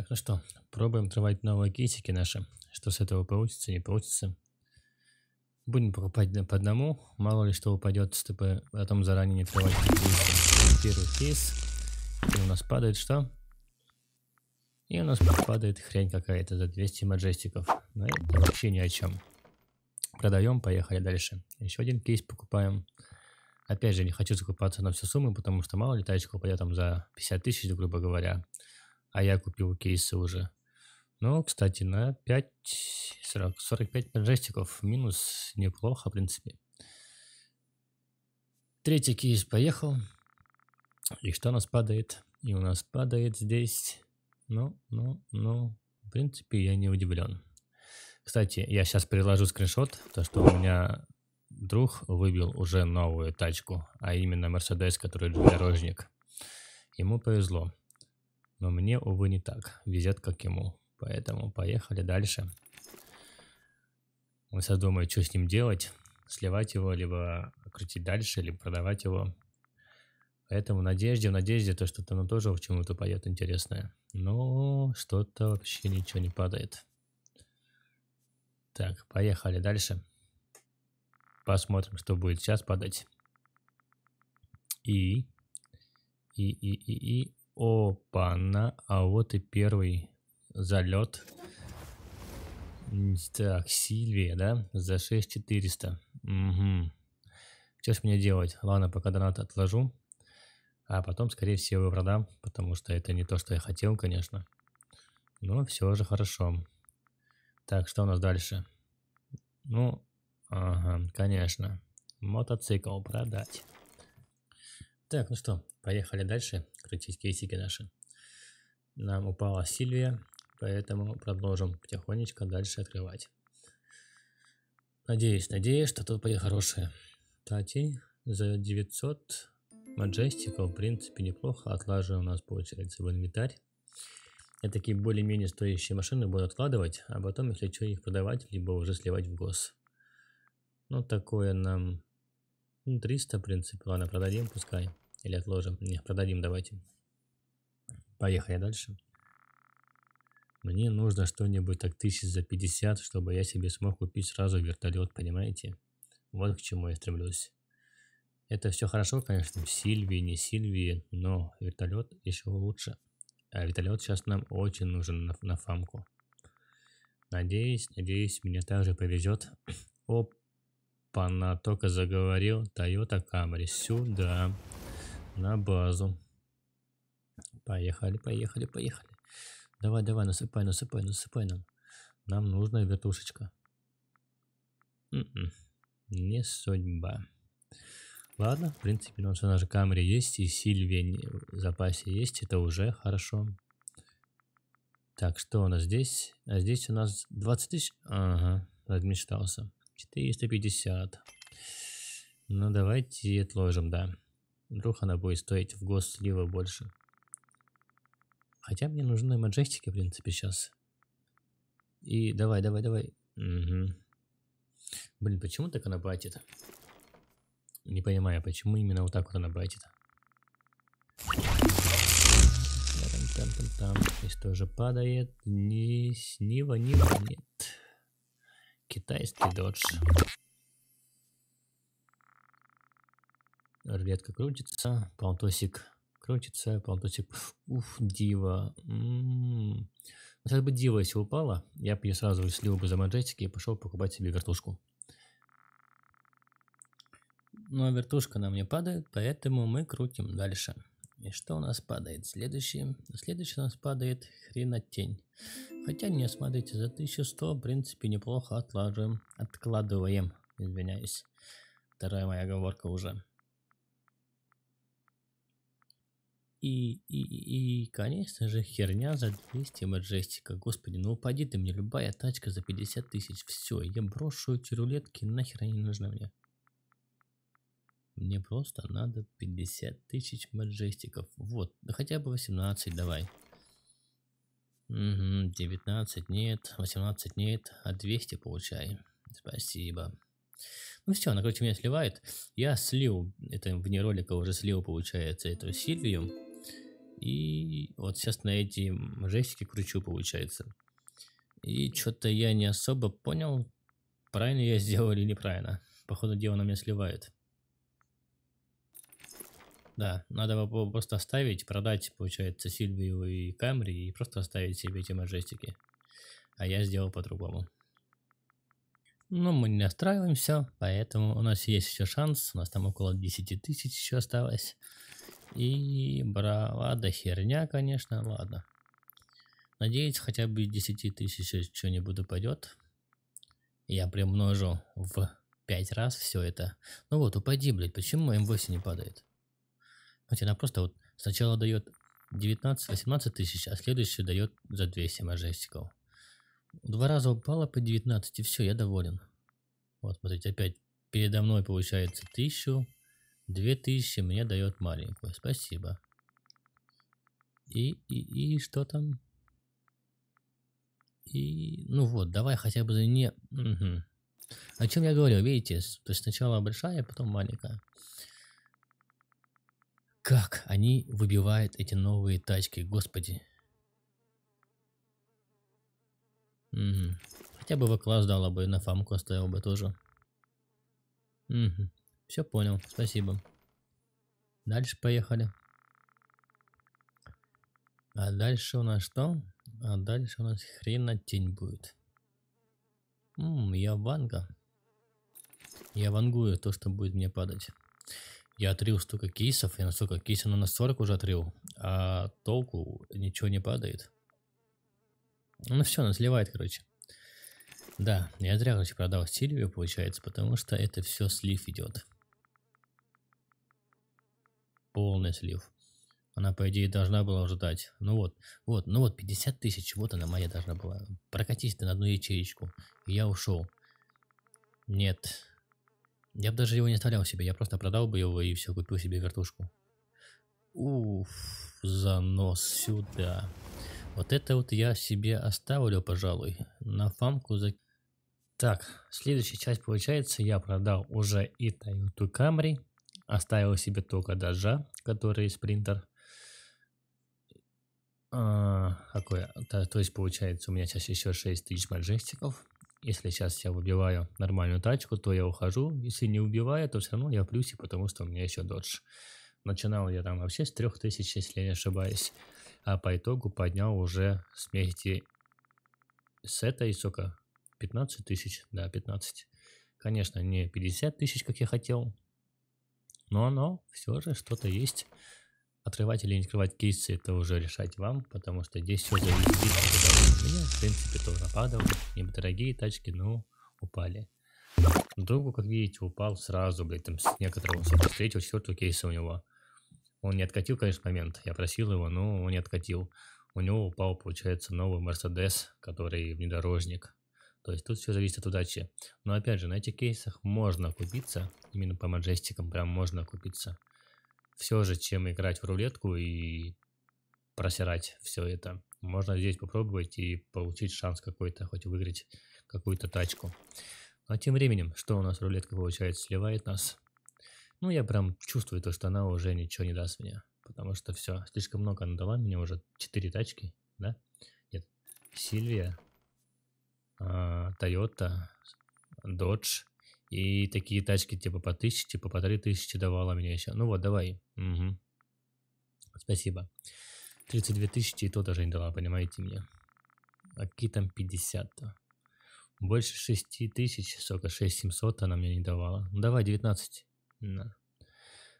Так, ну что, пробуем отрывать новые кейсики наши. Что с этого получится, не получится. Будем покупать по одному. Мало ли что упадет, чтобы потом заранее не отрывать кейсы. Первый кейс. И у нас падает что? И у нас падает хрень какая-то за 200 маджестиков. Но это вообще ни о чем. Продаем, поехали дальше. Еще один кейс покупаем. Опять же, не хочу закупаться на всю сумму, потому что мало ли тачка упадет там за 50 тысяч, грубо говоря а я купил кейсы уже. Ну, кстати, на 5, 40, 45 джестиков минус неплохо, в принципе. Третий кейс поехал. И что у нас падает? И у нас падает здесь. Ну, ну, ну. В принципе, я не удивлен. Кстати, я сейчас приложу скриншот, то что у меня друг выбил уже новую тачку, а именно Мерседес, который внедорожник. Ему повезло. Но мне, увы, не так. Везет, как ему. Поэтому поехали дальше. Он сейчас думает, что с ним делать. Сливать его, либо крутить дальше, либо продавать его. Поэтому в надежде, в надежде, то что-то оно тоже к чему-то поет интересное. Но что-то вообще ничего не падает. Так, поехали дальше. Посмотрим, что будет сейчас падать. И... И, и, и, и... Опа-на, а вот и первый залет. Так, Сильвия, да? За 6400. Угу. Что ж мне делать? Ладно, пока донат отложу. А потом, скорее всего, продам, потому что это не то, что я хотел, конечно. Но все же хорошо. Так, что у нас дальше? Ну, ага, конечно. Мотоцикл продать. Так, ну что, Поехали дальше крутить кейсики наши. Нам упала Сильвия, поэтому продолжим потихонечку дальше открывать. Надеюсь, надеюсь, что тут были хорошие. Кстати, за 900 маджестиков, в принципе, неплохо отлажен у нас получается в инвентарь. Я такие более-менее стоящие машины буду откладывать, а потом, если что, их продавать, либо уже сливать в гос. Ну, такое нам... Ну, 300, в принципе, ладно, продадим, пускай. Или отложим. Не, продадим давайте. Поехали дальше. Мне нужно что-нибудь так тысяч за 50, чтобы я себе смог купить сразу вертолет, понимаете? Вот к чему я стремлюсь. Это все хорошо, конечно, в Сильвии, не Сильвии, но вертолет еще лучше. А вертолет сейчас нам очень нужен на, на фамку. Надеюсь, надеюсь, мне также повезет. Опа, она только заговорил. Toyota Camry сюда. На базу. Поехали, поехали, поехали. Давай, давай, насыпай, насыпай, насыпай нам. Нам нужна вертушечка. М м-м, -м, не судьба. Ладно, в принципе, у нас на камере есть, и Сильвия в запасе есть, это уже хорошо. Так, что у нас здесь? А здесь у нас 20 тысяч... Ага, размечтался. 450. Ну, давайте отложим, да. Вдруг она будет стоить в гослива больше. Хотя мне нужны маджестики, в принципе, сейчас. И давай, давай, давай. Угу. Блин, почему так она байтит? Не понимаю, почему именно вот так вот она байтит. Там, там, там, там. Здесь тоже падает. Ни, снива, нива, нет. Китайский додж. Рулетка крутится, полтосик крутится, полтосик. Уф, дива. М-м-м. Ну, сейчас бы дива, если упала, я бы ее сразу слил бы за маджетики и пошел покупать себе вертушку. Ну а вертушка нам не падает, поэтому мы крутим дальше. И что у нас падает? Следующий. Следующий у нас падает хренотень. Хотя не, смотрите, за 1100, в принципе, неплохо отлаживаем. Откладываем, извиняюсь. Вторая моя оговорка уже. И, и, и, конечно же, херня за 200 Маджестика. Господи, ну упади ты мне, любая тачка за 50 тысяч. Все, я брошу эти рулетки, нахер они нужны мне. Мне просто надо 50 тысяч Маджестиков. Вот, да хотя бы 18 давай. Угу, 19 нет, 18 нет, а 200 получай. Спасибо. Ну все, она, короче, меня сливает. Я слил, это вне ролика уже слил, получается, эту Сильвию. И вот сейчас на эти жестики кручу, получается. И что-то я не особо понял, правильно я сделал или неправильно. Походу, дело на меня сливает. Да, надо его просто оставить, продать, получается, Сильвию и Камри, и просто оставить себе эти мажестики. А я сделал по-другому. Но ну, мы не настраиваемся, поэтому у нас есть еще шанс. У нас там около 10 тысяч еще осталось. И бравада херня, конечно, ладно. Надеюсь, хотя бы 10 тысяч что-нибудь упадет. Я примножу в 5 раз все это. Ну вот, упади, блядь, почему М8 не падает? Хотя она просто вот сначала дает 19-18 тысяч, а следующую дает за 200 мажестиков. Два раза упала по 19, и все, я доволен. Вот, смотрите, опять передо мной получается 1000, Две тысячи мне дает маленькую, спасибо. И, и, и что там? И, ну вот, давай хотя бы за не... Угу. О чем я говорил, видите, то есть сначала большая, а потом маленькая. Как они выбивают эти новые тачки, господи. Угу. Хотя бы в класс дала бы, на фамку оставил бы тоже. Угу. Все понял, спасибо. Дальше поехали. А дальше у нас что? А дальше у нас тень будет. Ммм, я ванга. Я вангую то, что будет мне падать. Я отрил столько кейсов, я настолько кейсов ну, на 40 уже отрил, а толку ничего не падает. Ну все, она сливает, короче. Да, я зря, короче, продал Сильвию, получается, потому что это все слив идет полный слив. Она, по идее, должна была ждать, Ну вот, вот, ну вот, 50 тысяч, вот она моя должна была. Прокатись ты на одну ячеечку. И я ушел. Нет. Я бы даже его не оставлял себе, я просто продал бы его и все, купил себе вертушку. Уф, занос сюда. Вот это вот я себе оставлю, пожалуй. На фамку за... Так, следующая часть получается, я продал уже и Toyota Camry, Оставил себе только Даджа, который спринтер. А, какой, то, то есть получается у меня сейчас еще 6 тысяч маджестиков. Если сейчас я выбиваю нормальную тачку, то я ухожу. Если не убиваю, то все равно я в плюсе, потому что у меня еще додж. Начинал я там вообще с 3000, если не ошибаюсь. А по итогу поднял уже вместе с этой, сука, 15 тысяч. Да, 15. Конечно, не 50 тысяч, как я хотел, но оно все же что-то есть. Отрывать или не открывать кейсы, это уже решать вам, потому что здесь все зависит от меня. В принципе, тоже падал. И дорогие тачки, ну, упали. Другу, как видите, упал сразу, блядь, там с некоторого с третьего, четвертого кейса у него. Он не откатил, конечно, момент. Я просил его, но он не откатил. У него упал, получается, новый Мерседес, который внедорожник. То есть тут все зависит от удачи. Но опять же, на этих кейсах можно купиться. Именно по маджестикам прям можно купиться. Все же, чем играть в рулетку и просирать все это. Можно здесь попробовать и получить шанс какой-то, хоть выиграть какую-то тачку. А тем временем, что у нас рулетка получается, сливает нас. Ну, я прям чувствую то, что она уже ничего не даст мне. Потому что все, слишком много она дала мне уже 4 тачки, да? Нет, Сильвия, а, Toyota, Dodge. И такие тачки типа по 1000, типа по три тысячи давала мне еще. Ну вот, давай. Угу. Спасибо. 32 тысячи и то даже не дала, понимаете меня? А какие там 50-то? Больше 6 тысяч, сколько, 6700 она мне не давала. Ну давай, 19. Да.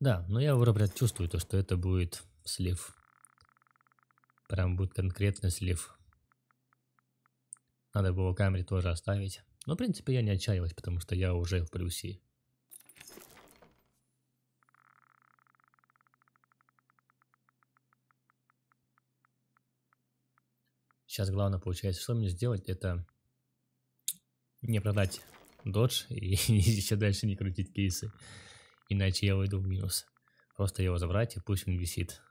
Да, но я уже чувствую то, что это будет слив. Прям будет конкретный слив. Надо было камере тоже оставить. Но, в принципе, я не отчаялась, потому что я уже в плюсе. Сейчас главное получается, что мне сделать, это не продать додж и еще дальше не крутить кейсы. Иначе я выйду в минус. Просто его забрать и пусть он висит.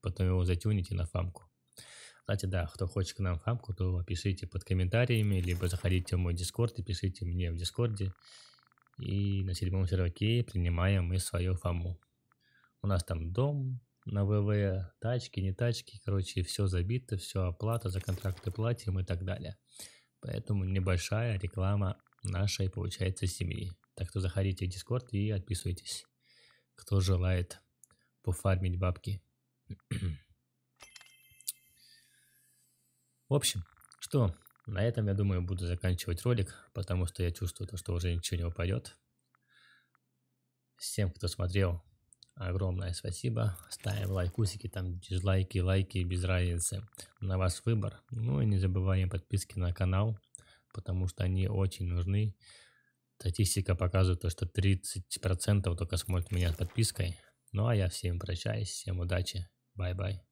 Потом его затюните на фамку. Кстати, да, кто хочет к нам в хамку, то пишите под комментариями, либо заходите в мой дискорд и пишите мне в дискорде. И на седьмом серваке принимаем мы свою фаму. У нас там дом на ВВ, тачки, не тачки, короче, все забито, все оплата, за контракты платим и так далее. Поэтому небольшая реклама нашей, получается, семьи. Так что заходите в Дискорд и отписывайтесь, кто желает пофармить бабки. В общем, что, на этом, я думаю, буду заканчивать ролик, потому что я чувствую, то, что уже ничего не упадет. Всем, кто смотрел, огромное спасибо. Ставим лайкусики, там дизлайки, лайки, без разницы. На вас выбор. Ну и не забываем подписки на канал, потому что они очень нужны. Статистика показывает то, что 30% только смотрят меня с подпиской. Ну а я всем прощаюсь, всем удачи, бай-бай.